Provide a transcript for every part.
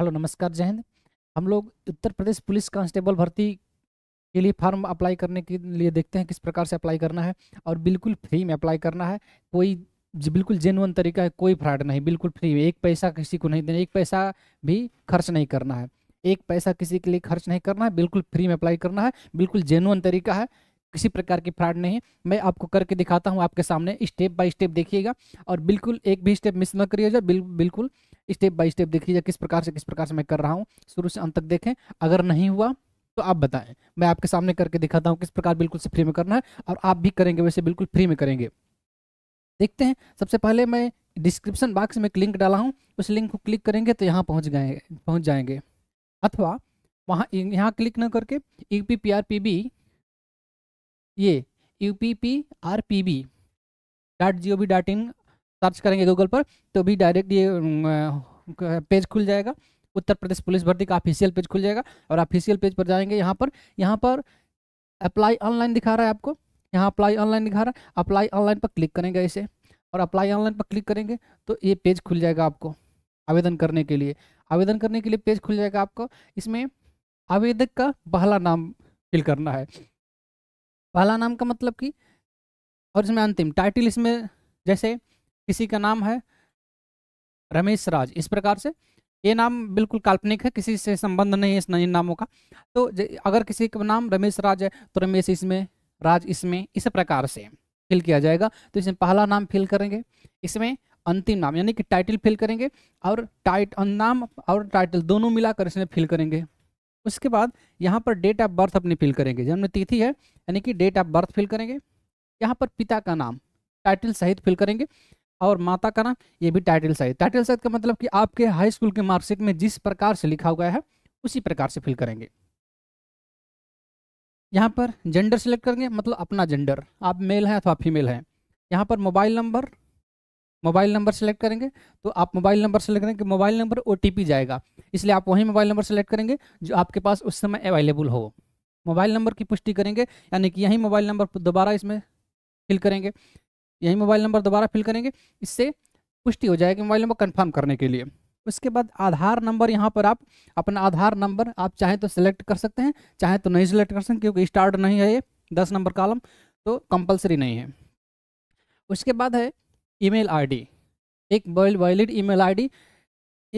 hello नमस्कार जय हिंद हम लोग उत्तर प्रदेश पुलिस कांस्टेबल भर्ती के लिए फॉर्म अप्लाई करने के लिए देखते हैं किस प्रकार से अप्लाई करना है और बिल्कुल फ्री में अप्लाई करना है कोई बिल्कुल जेनुअन तरीका है कोई फ्रॉड नहीं बिल्कुल फ्री में एक पैसा किसी को नहीं देना एक पैसा भी खर्च नहीं करना है एक पैसा किसी के लिए खर्च नहीं करना है बिल्कुल फ्री में अप्लाई करना है बिल्कुल जेनुअन तरीका है किसी प्रकार की फ्रॉड नहीं मैं आपको करके दिखाता हूँ आपके सामने स्टेप बाय स्टेप देखिएगा और बिल्कुल एक भी स्टेप मिस न करिएगा बिल, बिल्कुल स्टेप बाय स्टेप लीजिए किस प्रकार से किस प्रकार से मैं कर रहा हूँ शुरू से अंत तक देखें अगर नहीं हुआ तो आप बताएं मैं आपके सामने करके दिखाता हूँ किस प्रकार बिल्कुल से फ्री में करना है और आप भी करेंगे वैसे बिल्कुल फ्री में करेंगे देखते हैं सबसे पहले मैं डिस्क्रिप्शन बॉक्स में एक लिंक डाला हूँ उस लिंक को क्लिक करेंगे तो यहाँ पहुँच गए पहुँच जाएंगे अथवा वहाँ यहाँ क्लिक ना करके U P P R P B ये U P P R P B dot G O V dot in search करेंगे गूगल पर तो भी डायरेक्ट ये पेज खुल जाएगा उत्तर प्रदेश पुलिस भर्ती का ऑफिशियल पेज खुल जाएगा और ऑफिशियल पेज पर जाएंगे यहाँ पर यहाँ पर अप्लाई ऑनलाइन दिखा रहा है आपको यहाँ अप्लाई ऑनलाइन दिखा रहा है अप्लाई ऑनलाइन पर क्लिक करेंगे इसे और अप्लाई ऑनलाइन पर क्लिक करेंगे तो ये पेज खुल जाएगा आपको आवेदन करने के लिए आवेदन करने के लिए पेज खुल जाएगा आपको इसमें आवेदक का पहला नाम फिल करना है पहला नाम का मतलब कि और इसमें अंतिम टाइटल इसमें जैसे किसी का नाम है रमेश राज इस प्रकार से ये नाम बिल्कुल काल्पनिक है किसी से संबंध नहीं है इस नए नामों का तो अगर किसी का नाम रमेश राज है तो रमेश इसमें राज इसमें इस प्रकार से फिल किया जाएगा तो इसमें पहला नाम फिल करेंगे इसमें अंतिम नाम यानी कि टाइटल फिल करेंगे और टाइट नाम और टाइटल दोनों मिलाकर इसमें फिल करेंगे उसके बाद यहाँ पर डेट ऑफ बर्थ अपनी फिल करेंगे जन्म तिथि है यानी कि डेट ऑफ बर्थ फिल करेंगे यहाँ पर पिता का नाम टाइटल सहित फिल करेंगे और माता का नाम ये भी टाइटल साइज टाइटल साइज का मतलब कि आपके हाई स्कूल के मार्कशीट में जिस प्रकार से लिखा हुआ है उसी प्रकार से फिल करेंगे यहाँ पर जेंडर सेलेक्ट करेंगे मतलब अपना जेंडर आप मेल हैं अथवा फीमेल हैं यहाँ पर mobile number mobile number select करेंगे तो आप मोबाइल नंबर सेलेक्ट करेंगे मोबाइल नंबर ओ जाएगा इसलिए आप वही मोबाइल नंबर सेलेक्ट करेंगे जो आपके पास उस समय अवेलेबल हो मोबाइल नंबर की पुष्टि करेंगे यानी कि यही मोबाइल नंबर दोबारा इसमें फिल करेंगे यही मोबाइल नंबर दोबारा फिल करेंगे इससे पुष्टि हो जाएगी मोबाइल नंबर कन्फर्म करने के लिए उसके बाद आधार नंबर यहाँ पर आप अपना आधार नंबर आप चाहें तो सिलेक्ट कर सकते हैं चाहें तो नहीं सिलेक्ट कर सकते क्योंकि स्टार्ट नहीं है ये दस नंबर कॉलम तो कंपलसरी नहीं है उसके बाद है ईमेल आईडी एक वैलिड ईमेल आईडी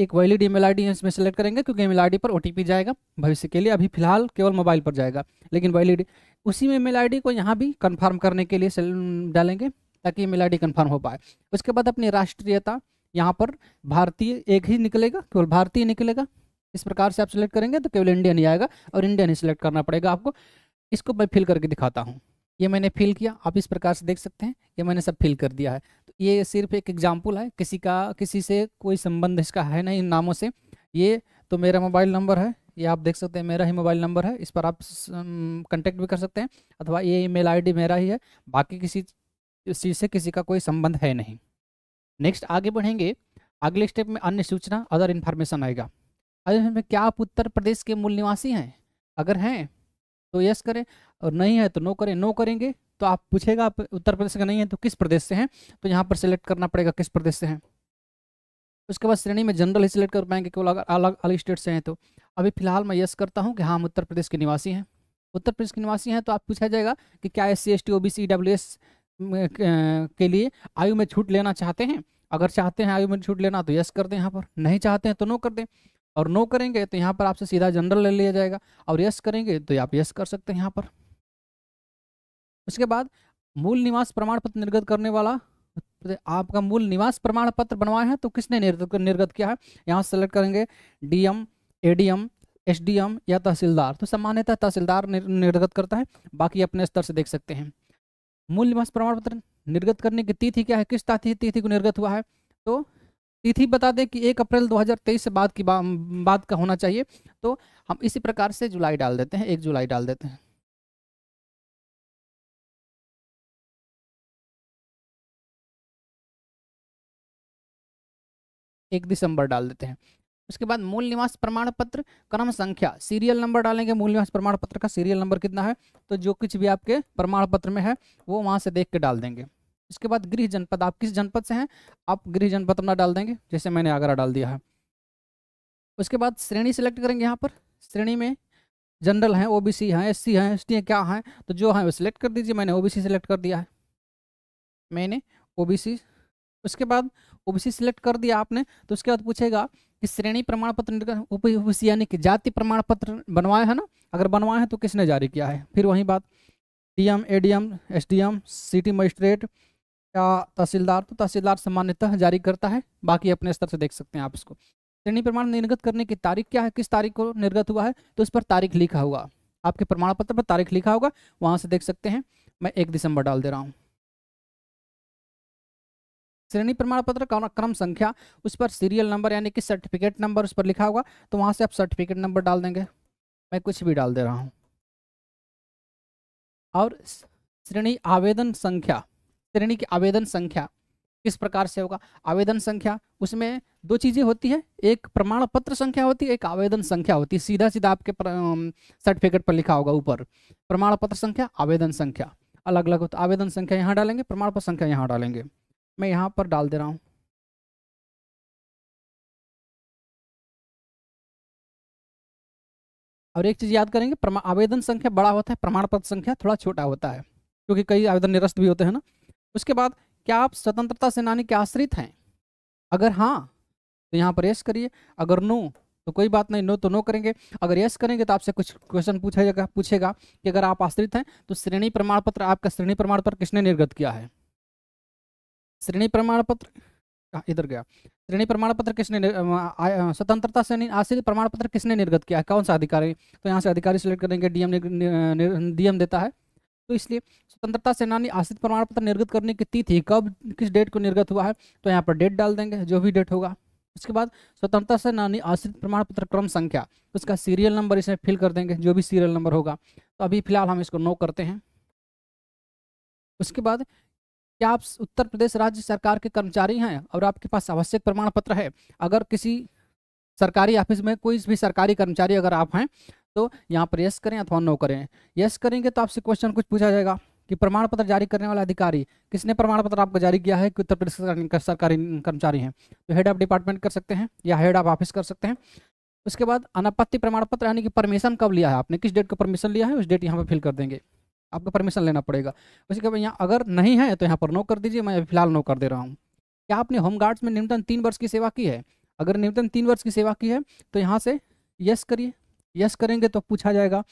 एक वैलिड ईमेल आईडी इसमें सेलेक्ट करेंगे क्योंकि ईमेल आईडी पर ओटीपी जाएगा भविष्य के लिए अभी फिलहाल केवल मोबाइल पर जाएगा लेकिन वैलिड उसी में ईमेल आईडी को यहाँ भी कंफर्म करने के लिए डालेंगे ताकि मेल आई कन्फर्म हो पाए उसके बाद अपनी राष्ट्रीयता यहाँ पर भारतीय एक ही निकलेगा केवल भारतीय निकलेगा इस प्रकार से आप सिलेक्ट करेंगे तो केवल इंडियन ही आएगा और इंडियन ही सिलेक्ट करना पड़ेगा आपको इसको मैं फिल करके दिखाता हूँ ये मैंने फिल किया आप इस प्रकार से देख सकते हैं ये मैंने सब फिल कर दिया है तो ये सिर्फ एक एग्जाम्पल है किसी का किसी से कोई संबंध इसका है ना इन नामों से ये तो मेरा मोबाइल नंबर है ये आप देख सकते हैं मेरा ही मोबाइल नंबर है इस पर आप कॉन्टेक्ट भी कर सकते हैं अथवा ये ईमेल डी मेरा ही है बाकी किसी इस चीज़ से किसी का कोई संबंध है नहीं नेक्स्ट आगे बढ़ेंगे अगले स्टेप में अन्य सूचना अदर इन्फॉर्मेशन आएगा अरे में क्या आप उत्तर प्रदेश के मूल निवासी हैं अगर हैं तो यस करें और नहीं है तो नो करें नो करेंगे तो आप पूछेगा आप उत्तर प्रदेश का नहीं है तो किस प्रदेश से हैं तो यहाँ पर सिलेक्ट करना पड़ेगा किस प्रदेश से हैं उसके बाद श्रेणी में जनरल ही सिलेक्ट कर पाएंगे केवल अगर अलग अलग स्टेट से हैं तो अभी फिलहाल मैं यस करता हूँ कि हाँ हम उत्तर प्रदेश के निवासी हैं उत्तर प्रदेश के निवासी हैं तो आप पूछा जाएगा कि क्या S C S T O B C W S के लिए आयु में छूट लेना चाहते हैं अगर चाहते हैं आयु में छूट लेना तो यस कर दें यहाँ पर नहीं चाहते हैं तो नो कर दें और नो करेंगे तो यहाँ पर आपसे सीधा जनरल ले लिया जाएगा और यस करेंगे तो आप यस कर सकते हैं यहाँ पर उसके बाद मूल निवास प्रमाण पत्र निर्गत करने वाला तो आपका मूल निवास प्रमाण पत्र बनवाया है तो किसने निर्गत किया है यहाँ सेलेक्ट करेंगे डीएम एडीएम एसडीएम या तहसीलदार तो सामान्यतः तहसीलदार निर्गत करता है बाकी अपने स्तर से देख सकते हैं मूल्यवास प्रमाण पत्र निर्गत करने की तिथि क्या है किस तारीख तिथि को निर्गत हुआ है तो तिथि बता दें कि एक अप्रैल 2023 से बाद की बाद का होना चाहिए तो हम इसी प्रकार से जुलाई डाल देते हैं एक जुलाई डाल देते हैं एक दिसंबर डाल देते हैं उसके बाद मूल निवास प्रमाण पत्र क्रम संख्या सीरियल नंबर डालेंगे मूल निवास प्रमाण पत्र का सीरियल नंबर कितना है तो जो कुछ भी आपके प्रमाण पत्र में है वो वहाँ से देख के डाल देंगे इसके बाद गृह जनपद आप किस जनपद से हैं आप गृह जनपद अपना डाल देंगे जैसे मैंने आगरा डाल दिया है उसके बाद श्रेणी सिलेक्ट करेंगे यहाँ पर श्रेणी में जनरल हैं ओ बी सी हैं एस सी हैं एस टी हैं क्या हैं तो जो हैं वो सिलेक्ट कर दीजिए मैंने ओ बी सी सिलेक्ट कर दिया है मैंने ओ बी सी उसके बाद ओ बी सी सिलेक्ट कर दिया आपने तो उसके बाद पूछेगा कि श्रेणी प्रमाण पत्र निर्गत यानी कि जाति प्रमाण पत्र बनवाए है ना अगर बनवाए हैं तो किसने जारी किया है फिर वही बात DM ADM SDM city magistrate या तहसीलदार तो तहसीलदार सामान्यतः जारी करता है बाकी अपने स्तर से देख सकते हैं आप इसको श्रेणी प्रमाण निर्गत करने की तारीख क्या है किस तारीख को निर्गत हुआ है तो उस पर तारीख लिखा होगा आपके प्रमाण पत्र पर तारीख लिखा होगा वहाँ से देख सकते हैं मैं एक दिसंबर डाल दे रहा हूँ श्रेणी प्रमाण पत्र क्रम संख्या उस पर सीरियल नंबर यानी कि सर्टिफिकेट नंबर उस पर लिखा होगा तो वहां से आप सर्टिफिकेट नंबर डाल देंगे मैं कुछ भी डाल दे रहा हूँ और श्रेणी आवेदन संख्या श्रेणी की आवेदन संख्या किस प्रकार से होगा आवेदन संख्या उसमें दो चीज़ें होती है एक प्रमाण पत्र संख्या होती है एक आवेदन संख्या होती है सीधा सीधा आपके सर्टिफिकेट पर लिखा होगा ऊपर प्रमाण पत्र संख्या आवेदन संख्या अलग अलग होता आवेदन संख्या यहाँ डालेंगे प्रमाण पत्र संख्या यहाँ डालेंगे मैं यहाँ पर डाल दे रहा हूँ और एक चीज़ याद करेंगे आवेदन संख्या बड़ा होता है प्रमाण पत्र संख्या थोड़ा छोटा होता है क्योंकि कई आवेदन निरस्त भी होते हैं ना उसके बाद क्या आप स्वतंत्रता सेनानी के आश्रित हैं अगर हाँ तो यहाँ पर यश करिए अगर नो तो कोई बात नहीं नो तो नो करेंगे अगर यस करेंगे तो आपसे कुछ क्वेश्चन पूछेगा पूछेगा कि अगर आप आश्रित हैं तो श्रेणी प्रमाण पत्र आपका श्रेणी प्रमाण पत्र किसने निर्गत किया है श्रेणी प्रमाण पत्र इधर गया श्रेणी प्रमाण पत्र किसने स्वतंत्रता श्रेणी आश्रित प्रमाण पत्र किसने निर्गत किया कौन सा अधिकारी तो यहाँ से अधिकारी सिलेक्ट करेंगे डीएम डीएम देता है तो इसलिए स्वतंत्रता सेनानी आश्रित प्रमाण पत्र निर्गत करने की तिथि कब किस डेट को निर्गत हुआ है तो यहाँ पर डेट डाल देंगे जो भी डेट होगा उसके बाद स्वतंत्रता सेनानी आश्रित प्रमाण पत्र क्रम संख्या उसका सीरियल नंबर इसमें फिल कर देंगे जो भी सीरियल नंबर होगा तो अभी फिलहाल हम इसको नो करते हैं उसके बाद क्या आप उत्तर प्रदेश राज्य सरकार के कर्मचारी हैं और आपके पास आवश्यक प्रमाण पत्र है अगर किसी सरकारी ऑफिस में कोई भी सरकारी कर्मचारी अगर आप हैं तो यहाँ पर यस करें अथवा नो करें यस करेंगे तो आपसे क्वेश्चन कुछ पूछा जाएगा कि प्रमाण पत्र जारी करने वाला अधिकारी किसने प्रमाण पत्र आपको जारी किया है कि उत्तर प्रदेश सरकारी कर्मचारी हैं तो हेड ऑफ डिपार्टमेंट कर सकते हैं या हेड ऑफ ऑफिस कर सकते हैं उसके बाद अनापत्ति प्रमाण पत्र यानी कि परमिशन कब लिया है आपने किस डेट को परमिशन लिया है उस डेट यहाँ पर फिल कर देंगे आपको परमिशन लेना पड़ेगा उसी के बाद यहाँ अगर नहीं है तो यहाँ पर नो कर दीजिए मैं फिलहाल नो कर दे रहा हूँ क्या आपने होम गार्ड्स में न्यूनतम तीन वर्ष की सेवा की है अगर न्यूनतम तीन वर्ष की सेवा की है तो यहाँ से यस करिए यस करेंगे तो पूछा जाएगा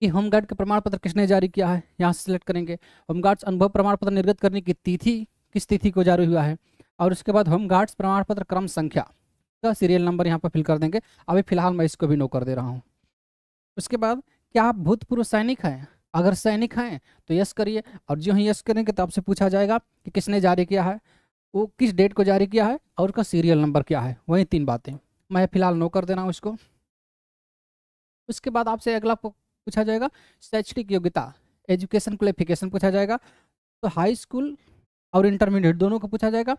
कि होम गार्ड का प्रमाण पत्र किसने जारी किया है यहाँ से सिलेक्ट करेंगे होम गार्ड्स अनुभव प्रमाण पत्र निर्गत करने की तिथि किस तिथि को जारी हुआ है और उसके बाद होम गार्ड्स प्रमाण पत्र क्रम संख्या का सीरियल नंबर यहाँ पर फिल कर देंगे अभी फिलहाल मैं इसको भी नो कर दे रहा हूँ उसके बाद क्या आप भूतपूर्व सैनिक हैं अगर सैनिक हैं तो यस करिए और जो ही यस करेंगे तो आपसे पूछा जाएगा कि किसने जारी किया है वो किस डेट को जारी किया है और उसका सीरियल नंबर क्या है वही तीन बातें मैं फिलहाल नो कर दे रहा हूँ इसको उसके बाद आपसे अगला पूछा जाएगा शैक्षणिक योग्यता एजुकेशन क्वालिफिकेशन पूछा जाएगा तो हाई स्कूल और इंटरमीडिएट दोनों को पूछा जाएगा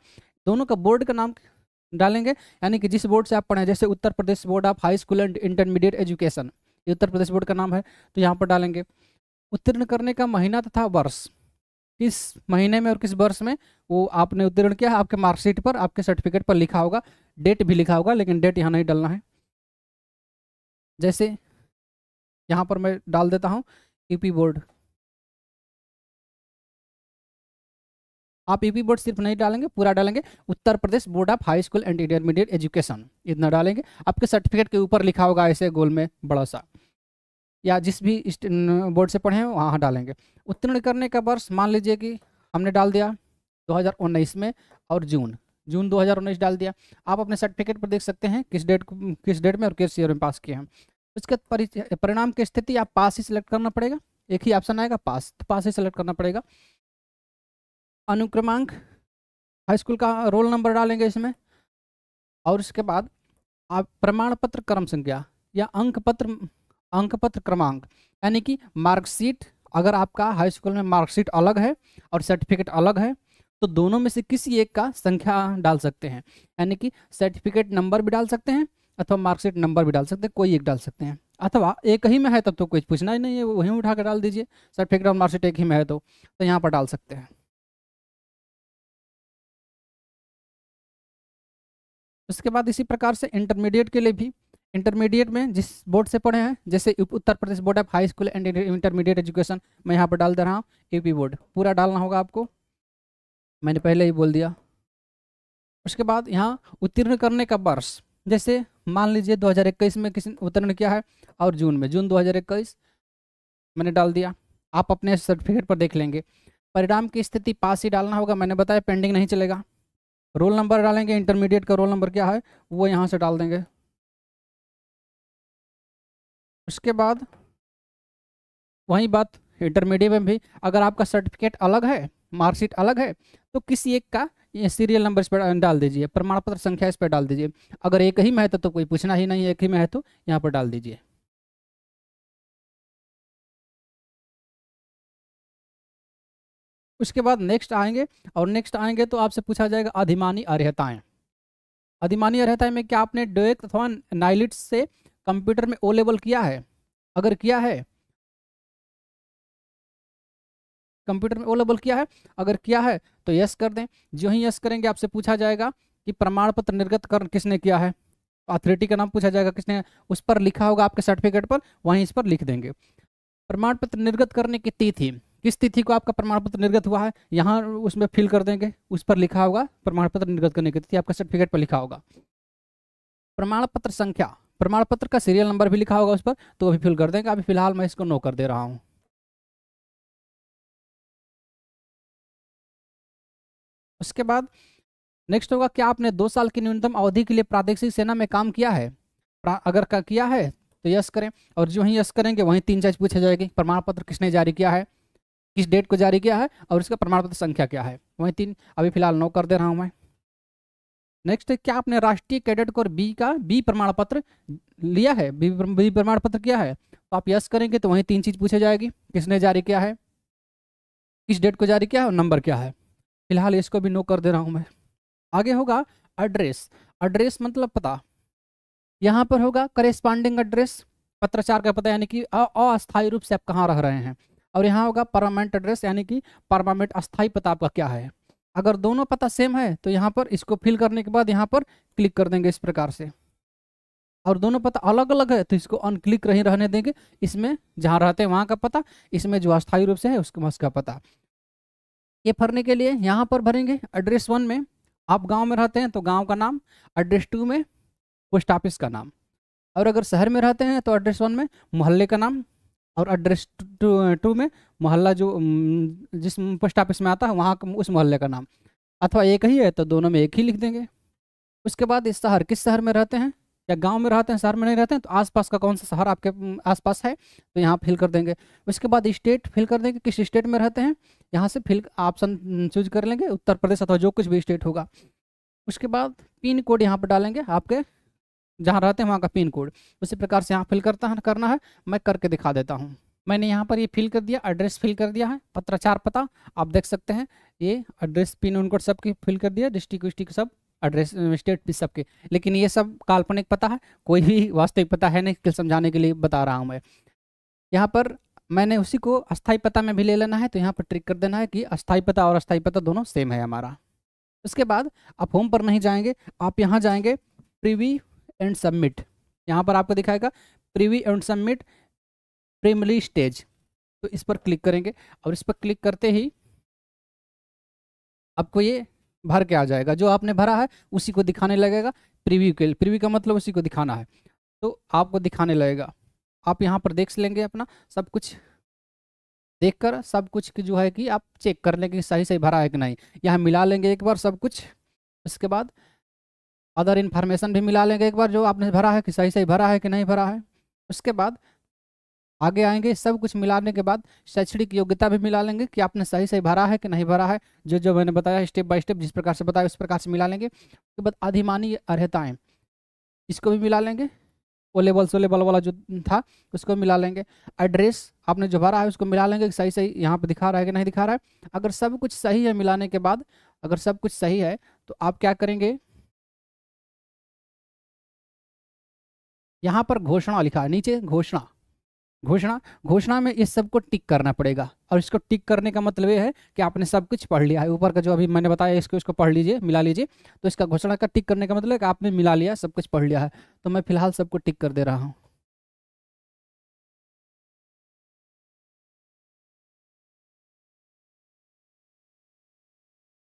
दोनों का बोर्ड का नाम डालेंगे यानी कि जिस बोर्ड से आप पढ़े जैसे Uttar Pradesh board of high school and intermediate education ये उत्तर प्रदेश बोर्ड का नाम है तो यहाँ पर डालेंगे उत्तीर्ण करने का महीना तथा वर्ष किस महीने में और किस वर्ष में वो आपने उत्तीर्ण किया आपके मार्कशीट पर आपके सर्टिफिकेट पर लिखा होगा डेट भी लिखा होगा लेकिन डेट यहाँ नहीं डालना है जैसे यहाँ पर मैं डाल देता हूँ ईपी बोर्ड आप ईपी बोर्ड सिर्फ नहीं डालेंगे पूरा डालेंगे Uttar Pradesh board of high school and intermediate education इतना डालेंगे आपके सर्टिफिकेट के ऊपर लिखा होगा ऐसे गोल में बड़ा सा या जिस भी बोर्ड से पढ़े हैं वहाँ डालेंगे उत्तीर्ण करने का वर्ष मान लीजिए कि हमने डाल दिया 2019 में और जून जून 2019 डाल दिया आप अपने सर्टिफिकेट पर देख सकते हैं किस डेट किस डेट में और किस ईयर में पास किए हैं उसके परिणाम की स्थिति आप पास ही सिलेक्ट करना पड़ेगा एक ही ऑप्शन आएगा पास तो पास ही सिलेक्ट करना पड़ेगा अनुक्रमांक हाई स्कूल का रोल नंबर डालेंगे इसमें और इसके बाद आप प्रमाण पत्र क्रम संख्या या अंक पत्र अंक पत्र क्रमांक यानी कि मार्कशीट अगर आपका हाई स्कूल में मार्कशीट अलग है और सर्टिफिकेट अलग है तो दोनों में से किसी एक का संख्या डाल सकते हैं यानी कि सर्टिफिकेट नंबर भी डाल सकते हैं अथवा मार्कशीट नंबर भी डाल सकते हैं कोई एक डाल सकते हैं अथवा एक ही में है तब तो कुछ पूछना ही नहीं है वहीं उठा कर डाल दीजिए सर्टिफिकेट और मार्कशीट एक ही में है तो, तो यहाँ पर डाल सकते हैं उसके बाद इसी प्रकार से इंटरमीडिएट के लिए भी इंटरमीडिएट में जिस बोर्ड से पढ़े हैं जैसे Uttar Pradesh board of high school and intermediate education मैं यहाँ पर डाल दे रहा हूँ यूपी बोर्ड पूरा डालना होगा आपको मैंने पहले ही बोल दिया उसके बाद यहाँ उत्तीर्ण करने का वर्ष जैसे मान लीजिए 2021 में किसी ने उत्तीर्ण किया है और जून में जून 2021 मैंने डाल दिया आप अपने सर्टिफिकेट पर देख लेंगे परिणाम की स्थिति पास ही डालना होगा मैंने बताया पेंडिंग नहीं चलेगा रोल नंबर डालेंगे इंटरमीडिएट का रोल नंबर क्या है वो यहाँ से डाल देंगे उसके बाद वही बात इंटरमीडिएट में भी अगर आपका सर्टिफिकेट अलग है मार्कशीट अलग है तो किसी एक का सीरियल नंबर इस पर डाल दीजिए प्रमाण पत्र संख्या इस पर डाल दीजिए अगर एक ही में है तो, तो कोई पूछना ही नहीं एक ही में है तो यहाँ पर डाल दीजिए उसके बाद नेक्स्ट आएंगे और नेक्स्ट आएंगे तो आपसे पूछा जाएगा अधिमानी अर्हताएं अधिमानी अर्हताएं में क्या आपने डोएक अथवा नाइलिट से कंप्यूटर में ओ लेवल किया है अगर किया है कंप्यूटर में ओ लेवल किया है अगर किया है तो यस कर दें जो ही यस करेंगे आपसे पूछा जाएगा कि प्रमाण पत्र निर्गत कर किसने किया है अथॉरिटी का नाम पूछा जाएगा किसने उस पर लिखा होगा आपके सर्टिफिकेट पर वहीं इस पर लिख देंगे प्रमाण पत्र निर्गत करने की तिथि किस तिथि को आपका प्रमाण पत्र निर्गत हुआ है यहाँ उसमें फिल कर देंगे उस पर लिखा होगा प्रमाण पत्र निर्गत करने की तिथि आपका सर्टिफिकेट पर लिखा होगा प्रमाण पत्र संख्या प्रमाण पत्र का सीरियल नंबर भी लिखा होगा उस पर तो अभी फिल कर देंगे अभी फिलहाल मैं इसको नो कर दे रहा हूँ उसके बाद नेक्स्ट होगा क्या आपने दो साल की न्यूनतम अवधि के लिए प्रादेशिक सेना में काम किया है अगर का किया है तो यस करें और जो ही यस करेंगे वहीं तीन चार पूछा जाएगी प्रमाण पत्र किसने जारी किया है किस डेट को जारी किया है और इसका प्रमाण पत्र संख्या क्या है वहीं तीन अभी फिलहाल नो कर दे रहा हूँ मैं नेक्स्ट क्या आपने राष्ट्रीय कैडेट कोर बी का बी प्रमाण पत्र लिया है बी प्रमाण पत्र क्या है तो आप यस करेंगे तो वहीं तीन चीज़ पूछी जाएगी किसने जारी किया है किस डेट को जारी किया है और नंबर क्या है फिलहाल इसको भी नो कर दे रहा हूँ मैं आगे होगा एड्रेस एड्रेस मतलब पता यहाँ पर होगा करेस्पॉन्डिंग एड्रेस पत्राचार का पता यानी कि अस्थायी रूप से आप कहाँ रह रहे हैं और यहाँ होगा परमानेंट एड्रेस यानी कि परमानेंट अस्थायी पता आपका क्या है अगर दोनों पता सेम है तो यहाँ पर इसको फिल करने के बाद यहाँ पर क्लिक कर देंगे इस प्रकार से और दोनों पता अलग अलग है तो इसको अनक्लिक रही रहने देंगे इसमें जहाँ रहते हैं वहाँ का पता इसमें जो अस्थायी रूप से है उसका उसका पता ये भरने के लिए यहाँ पर भरेंगे एड्रेस वन में आप गांव में रहते हैं तो गांव का नाम एड्रेस टू में पोस्ट ऑफिस का नाम और अगर शहर में रहते हैं तो एड्रेस वन में मोहल्ले का नाम और एड्रेस टू में मोहल्ला जो जिस पोस्ट ऑफिस में आता है वहाँ उस मोहल्ले का नाम अथवा एक ही है तो दोनों में एक ही लिख देंगे उसके बाद इस शहर किस शहर में रहते हैं या गांव में रहते हैं शहर में नहीं रहते हैं तो आसपास का कौन सा शहर आपके आसपास है तो यहाँ फिल कर देंगे उसके बाद स्टेट फिल कर देंगे किस स्टेट में रहते हैं यहाँ से फिल ऑप्शन चूज कर लेंगे उत्तर प्रदेश अथवा जो कुछ भी स्टेट होगा उसके बाद पिन कोड यहाँ पर डालेंगे आपके जहाँ रहते हैं वहाँ का पिन कोड उसी प्रकार से यहाँ फिल करता है करना है मैं करके दिखा देता हूँ मैंने यहाँ पर ये फिल कर दिया एड्रेस फिल कर दिया है पत्राचार पता आप देख सकते हैं ये एड्रेस पिन उनको सबके फिल कर दिया डिस्ट्रिक्ट विस्ट्रिक्ट सब एड्रेस स्टेट भी सबके लेकिन ये सब काल्पनिक पता है कोई भी वास्तविक पता है नहीं समझाने के लिए बता रहा हूँ मैं यहाँ पर मैंने उसी को अस्थाई पता में भी ले लेना है तो यहाँ पर ट्रिक कर देना है कि अस्थाई पता और अस्थाई पता दोनों सेम है हमारा उसके बाद आप होम पर नहीं जाएंगे आप यहाँ जाएंगे प्रीवी एंड सबमिट यहाँ पर आपको दिखाएगा प्रीवी एंड सबमिट प्रेमली स्टेज तो इस पर क्लिक करेंगे और इस पर क्लिक करते ही आपको ये भर के आ जाएगा जो आपने भरा है उसी को दिखाने लगेगा प्रीव्यू के प्रीव्यू का मतलब उसी को दिखाना है तो आपको दिखाने लगेगा आप यहाँ पर देख लेंगे अपना सब कुछ देखकर सब कुछ की जो है कि आप चेक कर लेंगे सही सही भरा है कि नहीं यहाँ मिला लेंगे एक बार सब कुछ उसके बाद अदर इन्फॉर्मेशन भी मिला लेंगे एक बार जो आपने भरा है कि सही सही भरा है कि नहीं भरा है उसके बाद आगे आएंगे सब कुछ मिलाने के बाद शैक्षणिक योग्यता भी मिला लेंगे कि आपने सही सही भरा है कि नहीं भरा है जो जो मैंने बताया स्टेप बाय स्टेप जिस प्रकार से बताया उस प्रकार से मिला लेंगे उसके बाद अधिमानी अर्हताएँ इसको भी मिला लेंगे ओ लेवल सो लेवल वाला जो था उसको मिला लेंगे एड्रेस आपने जो भरा है उसको मिला लेंगे सही सही यहाँ पर दिखा रहा है कि नहीं दिखा रहा है अगर सब कुछ सही है मिलाने के बाद अगर सब कुछ सही है तो आप क्या करेंगे यहाँ पर घोषणा लिखा है नीचे घोषणा घोषणा घोषणा में इस सब को टिक करना पड़ेगा और इसको टिक करने का मतलब ये है कि आपने सब कुछ पढ़ लिया है ऊपर का जो अभी मैंने बताया इसको इसको पढ़ लीजिए मिला लीजिए तो इसका घोषणा का टिक करने का मतलब है कि आपने मिला लिया सब कुछ पढ़ लिया है तो मैं फिलहाल सबको टिक कर दे रहा हूँ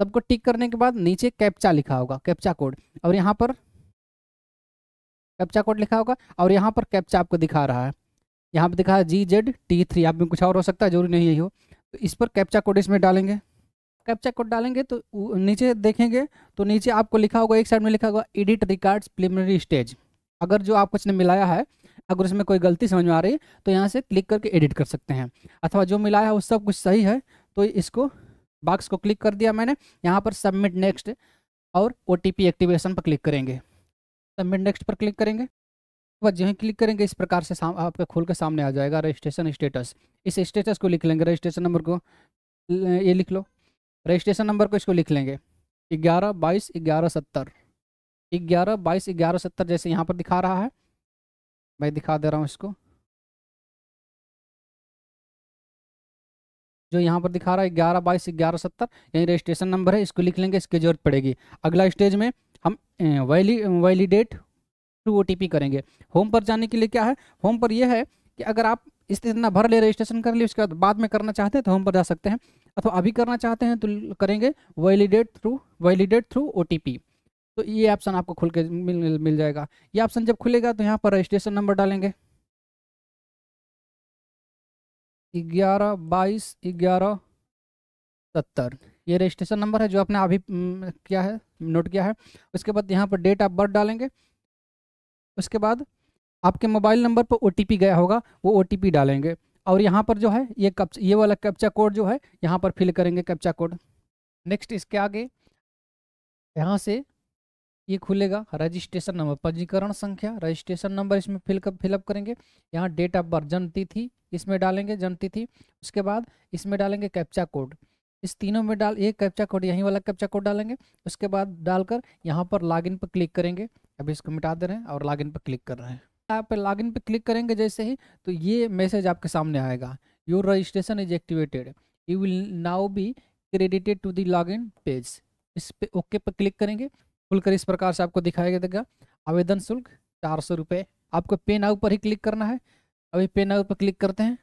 सबको टिक करने के बाद नीचे कैप्चा लिखा होगा कैप्चा कोड और यहाँ पर कैप्चा कोड लिखा होगा और यहाँ पर कैप्चा आपको दिखा रहा है यहाँ पे दिखा जी जेड टी थ्री आप में कुछ और हो सकता है जरूरी नहीं यही हो तो इस पर कैप्चा कोड इसमें डालेंगे कैप्चा कोड डालेंगे तो नीचे देखेंगे तो नीचे आपको लिखा होगा एक साइड में लिखा होगा एडिट रिकार्ड्स प्रिलिमिनरी स्टेज अगर जो आप कुछ ने मिलाया है अगर उसमें कोई गलती समझ में आ रही है तो यहाँ से क्लिक करके एडिट कर सकते हैं अथवा जो मिलाया है वो सब कुछ सही है तो इसको बॉक्स को क्लिक कर दिया मैंने यहाँ पर सबमिट नेक्स्ट और ओ एक्टिवेशन पर क्लिक करेंगे सबमिट नेक्स्ट पर क्लिक करेंगे बाद जो है क्लिक करेंगे इस प्रकार से आपके खोल के सामने आ जाएगा रजिस्ट्रेशन स्टेटस इस स्टेटस को लिख लेंगे रजिस्ट्रेशन नंबर को ये लिख लो रजिस्ट्रेशन नंबर को इसको लिख लेंगे ग्यारह बाईस ग्यारह सत्तर ग्यारह बाईस ग्यारह सत्तर जैसे यहाँ पर दिखा रहा है मैं दिखा दे रहा हूँ इसको जो यहाँ पर दिखा रहा है ग्यारह बाईस ग्यारह सत्तर यही रजिस्ट्रेशन नंबर है इसको लिख लेंगे इसकी जरूरत पड़ेगी अगला स्टेज में हम वैली वैलीडेट थ्रू ओ करेंगे होम पर जाने के लिए क्या है होम पर यह है कि अगर आप इस इतना भर ले रजिस्ट्रेशन कर लिए उसके बाद बाद में करना चाहते हैं तो होम पर जा सकते हैं अथवा अभी करना चाहते हैं तो करेंगे validate through validate through O तो ये ऑप्शन आपको खुल के मिल मिल जाएगा ये ऑप्शन जब खुलेगा तो यहाँ पर रजिस्ट्रेशन नंबर डालेंगे ग्यारह बाईस ग्यारह सत्तर ये रजिस्ट्रेशन नंबर है जो आपने अभी हम्म, किया है नोट किया है उसके बाद यहाँ पर डेट ऑफ बर्थ डालेंगे उसके बाद आपके मोबाइल नंबर पर ओ गया होगा वो ओ डालेंगे और यहाँ पर जो है ये कप ये वाला कैप्चा कोड जो है यहाँ पर फिल करेंगे कैप्चा कोड नेक्स्ट इसके आगे यहाँ से ये खुलेगा रजिस्ट्रेशन नंबर पंजीकरण संख्या रजिस्ट्रेशन नंबर इसमें फिल कर फिलअप करेंगे यहाँ डेट ऑफ बर्थ जन्मतिथि इसमें डालेंगे जन्मतिथि उसके बाद इसमें डालेंगे कैप्चा कोड इस तीनों में डाल ये कैप्चा कोड यहीं वाला कैप्चा कोड डालेंगे उसके बाद डालकर यहाँ पर लॉगिन पर क्लिक करेंगे अभी इसको मिटा दे रहे हैं और लॉगिन पर क्लिक कर रहे हैं आप लॉगिन पर क्लिक करेंगे जैसे ही तो ये मैसेज आपके सामने आएगा your registration is activated you will now be credited to the login page इस पे ओके पर क्लिक करेंगे खुलकर इस प्रकार से आपको दिखाया देगा आवेदन शुल्क चार सौ रुपये आपको पे नाउ पर ही क्लिक करना है अभी पे नाउ पर क्लिक करते हैं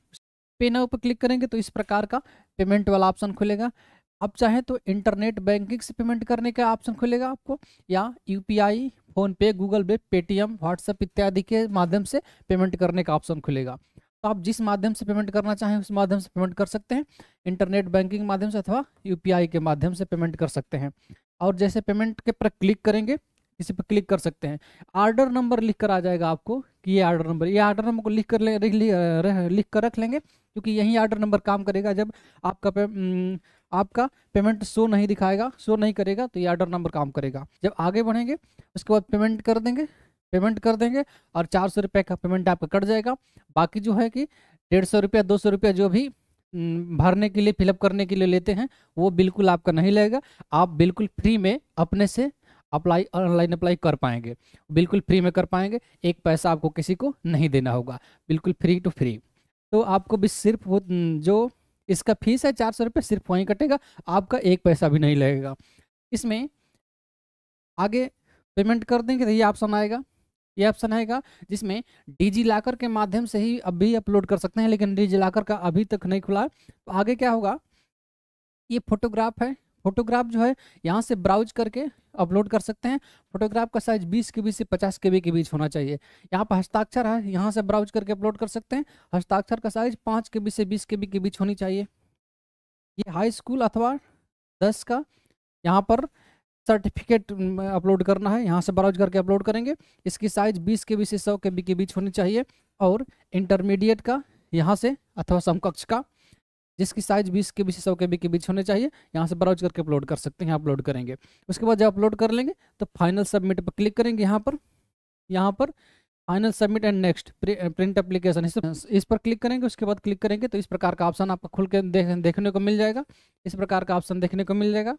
पे नाउ पर क्लिक करेंगे तो इस प्रकार का पेमेंट वाला ऑप्शन खुलेगा आप चाहें तो इंटरनेट बैंकिंग से पेमेंट करने का ऑप्शन खुलेगा आपको या यू PhonePe Google Pay Paytm WhatsApp इत्यादि के माध्यम से पेमेंट करने का ऑप्शन खुलेगा तो आप जिस माध्यम से पेमेंट करना चाहें उस माध्यम से पेमेंट कर सकते हैं इंटरनेट बैंकिंग माध्यम से अथवा यू के माध्यम से पेमेंट कर सकते हैं और जैसे पेमेंट के पर क्लिक करेंगे इसी पर क्लिक कर सकते हैं आर्डर नंबर लिख कर आ जाएगा आपको कि ये आर्डर नंबर ये आर्डर नंबर को लिख कर ले लिख कर रख लेंगे क्योंकि यही आर्डर नंबर काम करेगा जब आपका पे आपका पेमेंट शो नहीं दिखाएगा शो नहीं करेगा तो ये ऑर्डर नंबर काम करेगा जब आगे बढ़ेंगे उसके बाद पेमेंट कर देंगे पेमेंट कर देंगे और चार सौ रुपये का पेमेंट आपका कट जाएगा बाकी जो है कि डेढ़ सौ रुपया दो सौ रुपया जो भी हम्म, भरने के लिए फिलअप करने के लिए लेते हैं वो बिल्कुल आपका नहीं लगेगा आप बिल्कुल फ्री में अपने से अप्लाई ऑनलाइन अप्लाई कर पाएंगे बिल्कुल फ्री में कर पाएंगे एक पैसा आपको किसी को नहीं देना होगा बिल्कुल फ्री टू फ्री तो आपको भी सिर्फ जो इसका फीस है चार सौ रुपये सिर्फ वहीं कटेगा आपका एक पैसा भी नहीं लगेगा इसमें आगे पेमेंट कर देंगे तो ये ऑप्शन आएगा ये ऑप्शन आएगा जिसमें डिजी लॉकर के माध्यम से ही अभी अपलोड कर सकते हैं लेकिन डिजी लॉकर का अभी तक नहीं खुला तो आगे क्या होगा ये फोटोग्राफ है फोटोग्राफ जो है यहाँ से ब्राउज करके अपलोड कर सकते हैं फोटोग्राफ का साइज 20 के बीच से 50 के बी के बीच होना चाहिए यहाँ पर हस्ताक्षर है यहाँ से ब्राउज करके अपलोड कर सकते हैं हस्ताक्षर का साइज 5 के बी से 20 के बी के बीच होनी चाहिए ये हाई स्कूल अथवा दस का यहाँ पर सर्टिफिकेट अपलोड करना है यहाँ से ब्राउज करके अपलोड करेंगे इसकी साइज बीस के बी से सौ के बी के बीच होनी चाहिए और इंटरमीडिएट का यहाँ से अथवा समकक्ष का जिसकी साइज बीस के बीस सौ के बी के बीच होने चाहिए यहाँ से ब्राउज करके अपलोड कर सकते हैं अपलोड करेंगे उसके बाद जब अपलोड कर लेंगे तो फाइनल सबमिट पर क्लिक करेंगे यहाँ पर यहाँ पर final submit and next print application इस, इस पर क्लिक करेंगे उसके बाद क्लिक करेंगे तो इस प्रकार का ऑप्शन आपको खुल के देख, देखने को मिल जाएगा इस प्रकार का ऑप्शन देखने को मिल जाएगा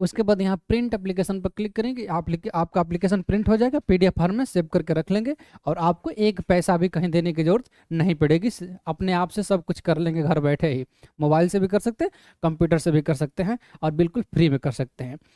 उसके बाद यहाँ प्रिंट एप्लीकेशन पर क्लिक करेंगे आप आपका एप्लीकेशन प्रिंट हो जाएगा पीडीएफ फॉर्म में सेव करके रख लेंगे और आपको एक पैसा भी कहीं देने की जरूरत नहीं पड़ेगी अपने आप से सब कुछ कर लेंगे घर बैठे ही मोबाइल से भी कर सकते हैं कंप्यूटर से भी कर सकते हैं और बिल्कुल फ्री में कर सकते हैं